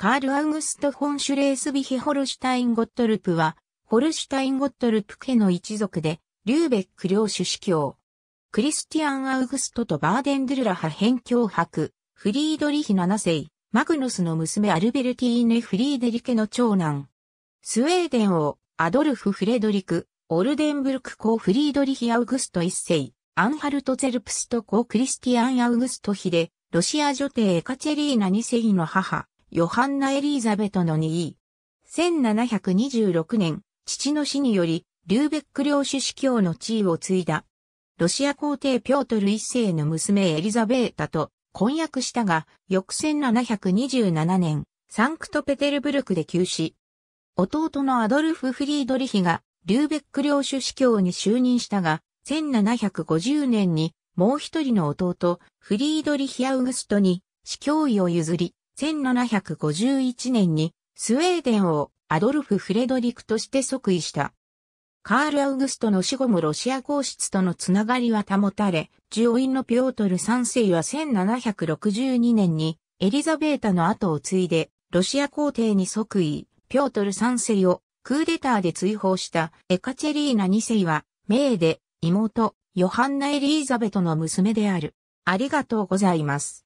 カール・アウグスト・フォン・シュレースビヒ・ホルシュタイン・ゴットルプは、ホルシュタイン・ゴットルプ家の一族で、リューベック領主司教。クリスティアン・アウグストとバーデンドゥルラ派編境白。フリードリヒ7世、マグノスの娘アルベルティーネ・フリーデリケの長男。スウェーデン王、アドルフ・フレドリク、オルデンブルク公フリードリヒ・アウグスト一世、アンハルト・ゼルプスト公クリスティアン・アウグスト妃で、ロシア女帝エカチェリーナ2世の母、ヨハンナ・エリーザベトの2位。1726年、父の死により、リューベック領主司教の地位を継いだ。ロシア皇帝ピョートル一世の娘エリザベータと婚約したが、翌1727年、サンクトペテルブルクで急死。弟のアドルフ・フリードリヒが、リューベック領主司教に就任したが、1750年に、もう一人の弟、フリードリヒ・アウグストに、司教位を譲り、1751年にスウェーデンをアドルフ・フレドリクとして即位した。カール・アウグストの死後もロシア皇室とのつながりは保たれ、従院のピョートル3世は1762年にエリザベータの後を継いで、ロシア皇帝に即位、ピョートル3世をクーデターで追放したエカチェリーナ2世は、名で妹、ヨハンナ・エリーザベトの娘である。ありがとうございます。